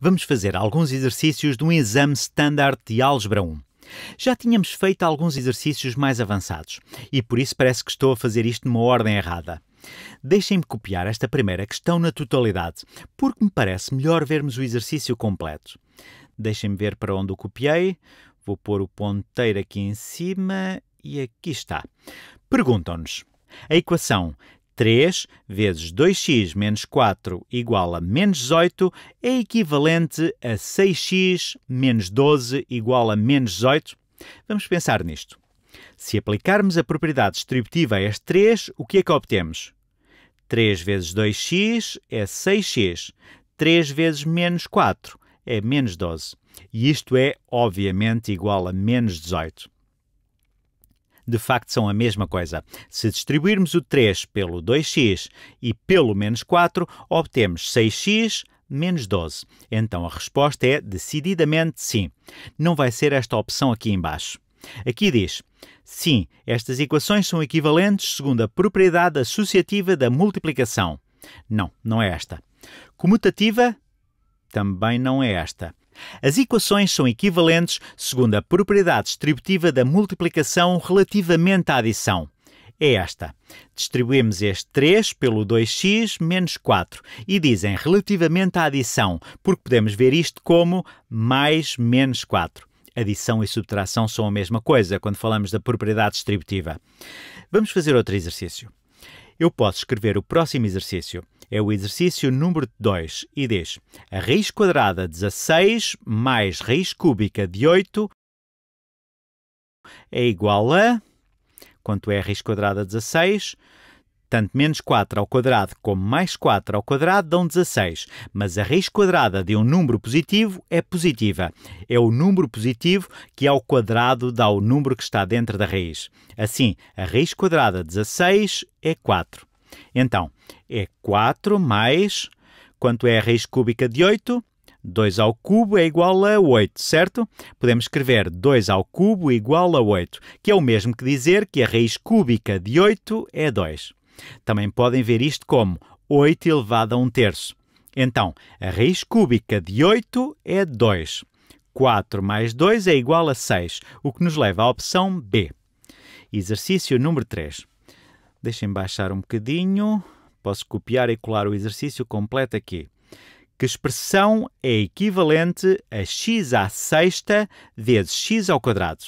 vamos fazer alguns exercícios de um exame standard de Álgebra 1. Já tínhamos feito alguns exercícios mais avançados e por isso parece que estou a fazer isto numa ordem errada. Deixem-me copiar esta primeira questão na totalidade, porque me parece melhor vermos o exercício completo. Deixem-me ver para onde o copiei. Vou pôr o ponteiro aqui em cima e aqui está. Perguntam-nos: a equação 3 vezes 2x menos 4 igual a menos 18 é equivalente a 6x menos 12 igual a menos 18? Vamos pensar nisto. Se aplicarmos a propriedade distributiva a este 3, o que é que obtemos? 3 vezes 2x é 6x. 3 vezes menos 4 é menos 12. E isto é, obviamente, igual a menos 18 de facto são a mesma coisa. Se distribuirmos o 3 pelo 2x e pelo menos 4, obtemos 6x menos 12. Então a resposta é decididamente sim. Não vai ser esta opção aqui embaixo. Aqui diz: sim, estas equações são equivalentes segundo a propriedade associativa da multiplicação. Não, não é esta. Comutativa também não é esta. As equações são equivalentes segundo a propriedade distributiva da multiplicação relativamente à adição. É esta. Distribuímos este 3 pelo 2x menos 4 e dizem relativamente à adição, porque podemos ver isto como mais menos 4. Adição e subtração são a mesma coisa quando falamos da propriedade distributiva. Vamos fazer outro exercício eu posso escrever o próximo exercício. É o exercício número 2 e diz: a raiz quadrada de 16 mais raiz cúbica de 8 é igual a. Quanto é a raiz quadrada de 16? Tanto menos 4 ao quadrado como mais 4 ao quadrado dão 16, mas a raiz quadrada de um número positivo é positiva. É o número positivo que ao quadrado dá o número que está dentro da raiz. Assim, a raiz quadrada de 16 é 4. Então, é 4 mais... Quanto é a raiz cúbica de 8? 2 ao cubo é igual a 8, certo? Podemos escrever 2 ao cubo igual a 8, que é o mesmo que dizer que a raiz cúbica de 8 é 2. Também podem ver isto como 8 elevado a 1 terço. Então, a raiz cúbica de 8 é 2. 4 mais 2 é igual a 6, o que nos leva à opção B. Exercício número 3. Deixem baixar um bocadinho. Posso copiar e colar o exercício completo aqui. Que expressão é equivalente a x à sexta vezes x ao quadrado?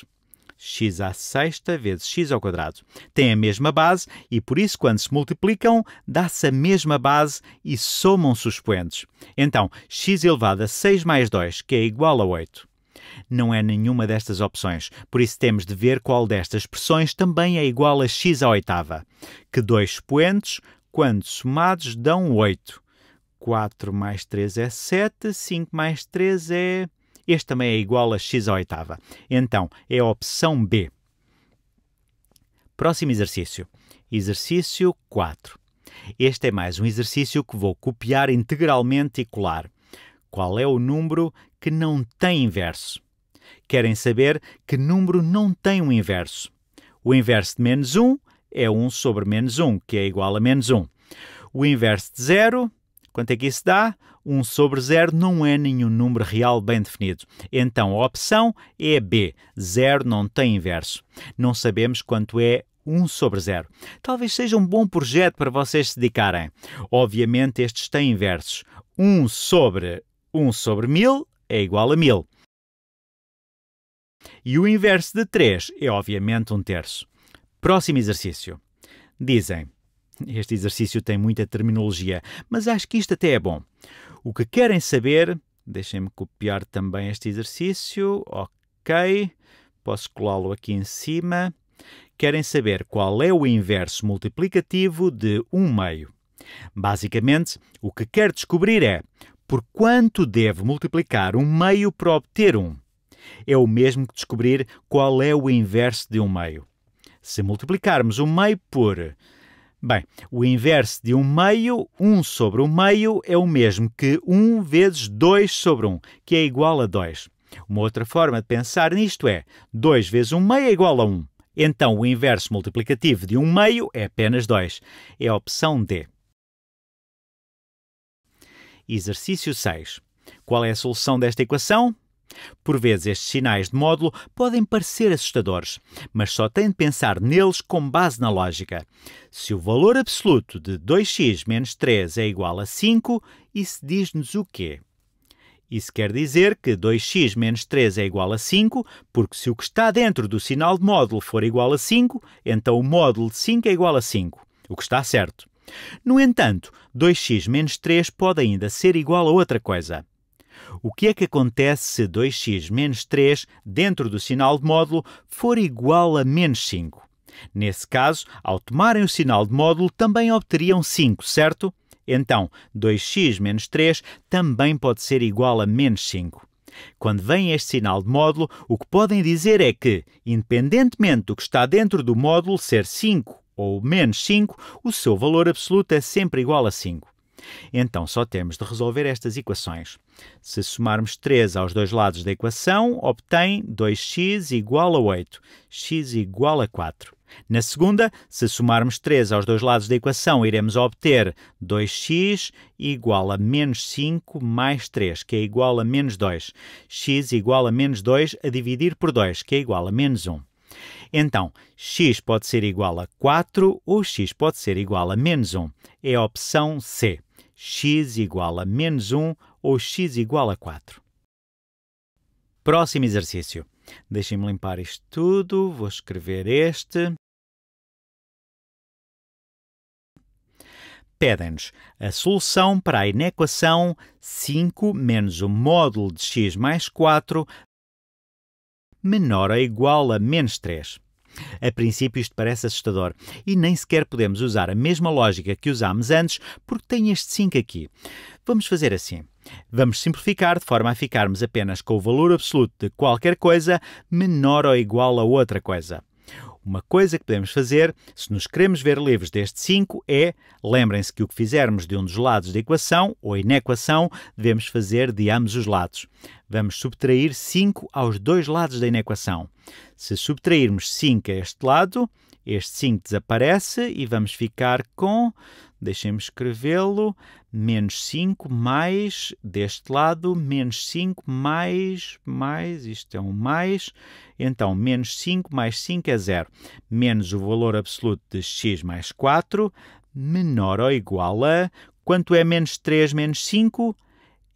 x à sexta vezes x ao quadrado. Tem a mesma base e, por isso, quando se multiplicam, dá-se a mesma base e somam-se os expoentes. Então, x elevado a 6 mais 2, que é igual a 8. Não é nenhuma destas opções, por isso temos de ver qual destas expressões também é igual a x à oitava, que dois expoentes, quando somados, dão 8. 4 mais 3 é 7, 5 mais 3 é este também é igual a x à oitava. Então, é a opção B. Próximo exercício. Exercício 4. Este é mais um exercício que vou copiar integralmente e colar. Qual é o número que não tem inverso? Querem saber que número não tem um inverso. O inverso de menos 1 é 1 sobre menos 1, que é igual a menos 1. O inverso de 0 Quanto é que isso dá? 1 sobre 0 não é nenhum número real bem definido. Então a opção é B. 0 não tem inverso. Não sabemos quanto é 1 sobre 0. Talvez seja um bom projeto para vocês se dedicarem. Obviamente, estes têm inversos. 1 sobre 1 sobre 1000 é igual a 1000. E o inverso de 3 é, obviamente, um terço. Próximo exercício. Dizem este exercício tem muita terminologia, mas acho que isto até é bom. O que querem saber, deixem-me copiar também este exercício. Ok, posso colá-lo aqui em cima. Querem saber qual é o inverso multiplicativo de 1 um meio. Basicamente, o que quer descobrir é por quanto devo multiplicar um meio para obter um. É o mesmo que descobrir qual é o inverso de um meio. Se multiplicarmos 1 meio por Bem, o inverso de um meio, 1 um sobre o meio, é o mesmo que 1 um vezes 2 sobre 1, um, que é igual a 2. Uma outra forma de pensar nisto é 2 vezes 1 meio é igual a 1. Então, o inverso multiplicativo de 1 meio é apenas 2. É a opção D. Exercício 6. Qual é a solução desta equação? Por vezes, estes sinais de módulo podem parecer assustadores, mas só tem de pensar neles com base na lógica. Se o valor absoluto de 2x menos 3 é igual a 5, isso diz-nos o quê? Isso quer dizer que 2x menos 3 é igual a 5, porque se o que está dentro do sinal de módulo for igual a 5, então o módulo de 5 é igual a 5, o que está certo. No entanto, 2x menos 3 pode ainda ser igual a outra coisa. O que é que acontece se 2x menos 3 dentro do sinal de módulo for igual a menos 5? Nesse caso, ao tomarem o sinal de módulo, também obteriam 5, certo? Então, 2x menos 3 também pode ser igual a menos 5. Quando vem este sinal de módulo, o que podem dizer é que, independentemente do que está dentro do módulo ser 5 ou menos 5, o seu valor absoluto é sempre igual a 5. Então só temos de resolver estas equações. Se somarmos 3 aos dois lados da equação, obtém 2x igual a 8, x igual a 4. Na segunda, se somarmos 3 aos dois lados da equação, iremos obter 2x igual a menos 5 mais 3, que é igual a menos 2. x igual a menos 2 a dividir por 2, que é igual a menos 1. Então, x pode ser igual a 4 ou x pode ser igual a menos 1. É a opção C x igual a menos 1 ou x igual a 4. Próximo exercício. Deixem-me limpar isto tudo. Vou escrever este. Pedem-nos a solução para a inequação 5 menos o módulo de x mais 4 menor ou igual a menos 3. A princípio, isto parece assustador e nem sequer podemos usar a mesma lógica que usámos antes, porque tem este 5 aqui. Vamos fazer assim. Vamos simplificar de forma a ficarmos apenas com o valor absoluto de qualquer coisa menor ou igual a outra coisa. Uma coisa que podemos fazer, se nos queremos ver livres deste 5, é, lembrem-se que o que fizermos de um dos lados da equação, ou inequação, devemos fazer de ambos os lados. Vamos subtrair 5 aos dois lados da inequação. Se subtrairmos 5 a este lado, este 5 desaparece e vamos ficar com, deixem-me escrevê-lo, menos 5 mais, deste lado, menos 5 mais, mais, isto é um mais, então menos 5 mais 5 é zero, menos o valor absoluto de x mais 4, menor ou igual a, quanto é menos 3 menos 5?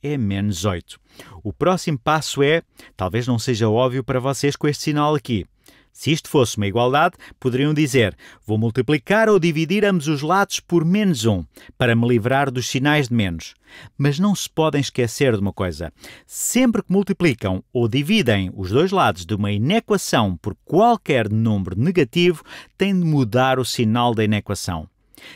é menos 8. O próximo passo é, talvez não seja óbvio para vocês com este sinal aqui. Se isto fosse uma igualdade, poderiam dizer: vou multiplicar ou dividir ambos os lados por menos 1, para me livrar dos sinais de menos. Mas não se podem esquecer de uma coisa: sempre que multiplicam ou dividem os dois lados de uma inequação por qualquer número negativo, têm de mudar o sinal da inequação.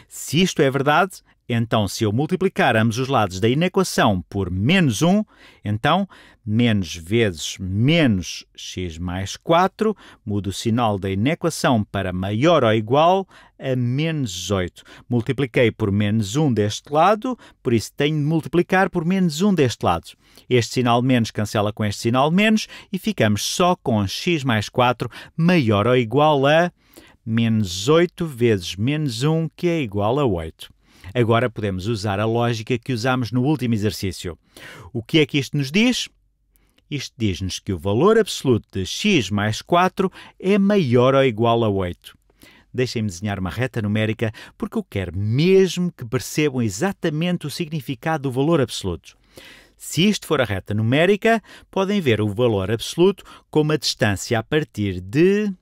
Se isto é verdade, então, se eu multiplicar ambos os lados da inequação por menos 1, então menos vezes menos x mais 4, mudo o sinal da inequação para maior ou igual a menos 8. Multipliquei por menos 1 deste lado, por isso tenho de multiplicar por menos 1 deste lado. Este sinal menos cancela com este sinal menos e ficamos só com x mais 4 maior ou igual a menos 8 vezes menos 1, que é igual a 8. Agora podemos usar a lógica que usámos no último exercício. O que é que isto nos diz? Isto diz-nos que o valor absoluto de x mais 4 é maior ou igual a 8. Deixem-me desenhar uma reta numérica porque eu quero mesmo que percebam exatamente o significado do valor absoluto. Se isto for a reta numérica, podem ver o valor absoluto como a distância a partir de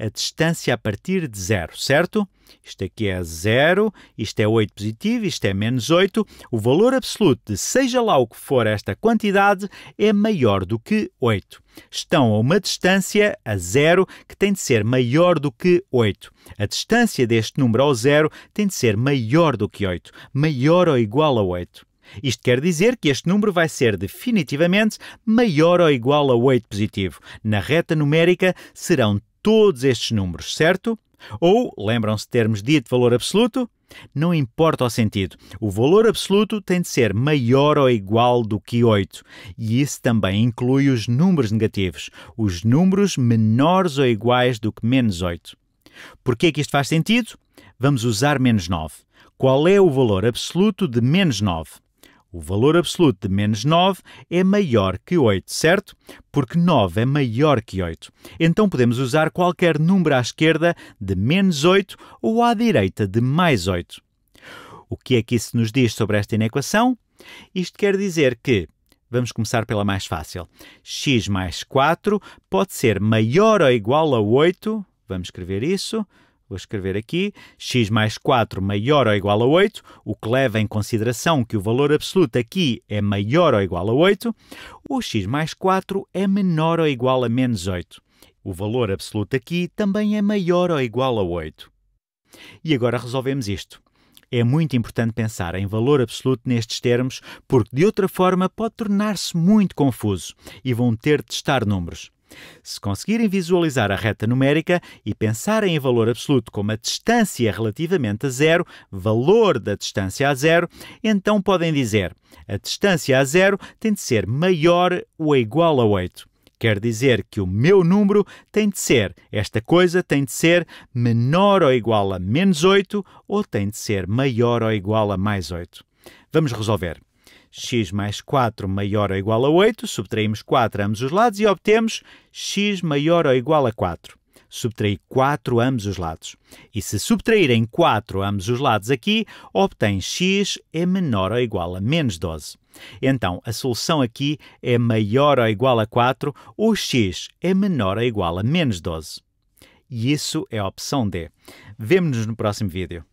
a distância a partir de zero, certo? Isto aqui é zero, isto é 8 positivo, isto é menos 8. O valor absoluto de seja lá o que for esta quantidade é maior do que 8. Estão a uma distância, a zero, que tem de ser maior do que 8. A distância deste número ao zero tem de ser maior do que 8, maior ou igual a 8. Isto quer dizer que este número vai ser definitivamente maior ou igual a 8 positivo. Na reta numérica serão todos estes números, certo? Ou, lembram-se de termos dito valor absoluto? Não importa o sentido, o valor absoluto tem de ser maior ou igual do que 8, e isso também inclui os números negativos, os números menores ou iguais do que menos 8. Por é que isto faz sentido? Vamos usar menos 9. Qual é o valor absoluto de menos 9? O valor absoluto de menos 9 é maior que 8, certo? Porque 9 é maior que 8. Então podemos usar qualquer número à esquerda de menos 8 ou à direita de mais 8. O que é que isso nos diz sobre esta inequação? Isto quer dizer que, vamos começar pela mais fácil, x mais 4 pode ser maior ou igual a 8, vamos escrever isso, Vou escrever aqui x mais 4 maior ou igual a 8, o que leva em consideração que o valor absoluto aqui é maior ou igual a 8, o x mais 4 é menor ou igual a menos 8. O valor absoluto aqui também é maior ou igual a 8. E agora resolvemos isto. É muito importante pensar em valor absoluto nestes termos, porque de outra forma pode tornar-se muito confuso e vão ter de testar números. Se conseguirem visualizar a reta numérica e pensarem em valor absoluto como a distância relativamente a zero, valor da distância a zero, então podem dizer a distância a zero tem de ser maior ou igual a 8. Quer dizer que o meu número tem de ser, esta coisa tem de ser menor ou igual a menos 8 ou tem de ser maior ou igual a mais 8. Vamos resolver x mais 4 maior ou igual a 8, subtraímos 4 a ambos os lados e obtemos x maior ou igual a 4. Subtraí 4 a ambos os lados. E se subtraírem 4 a ambos os lados aqui, obtém x é menor ou igual a menos 12. Então, a solução aqui é maior ou igual a 4 ou x é menor ou igual a menos 12. E isso é a opção D. Vemo-nos no próximo vídeo.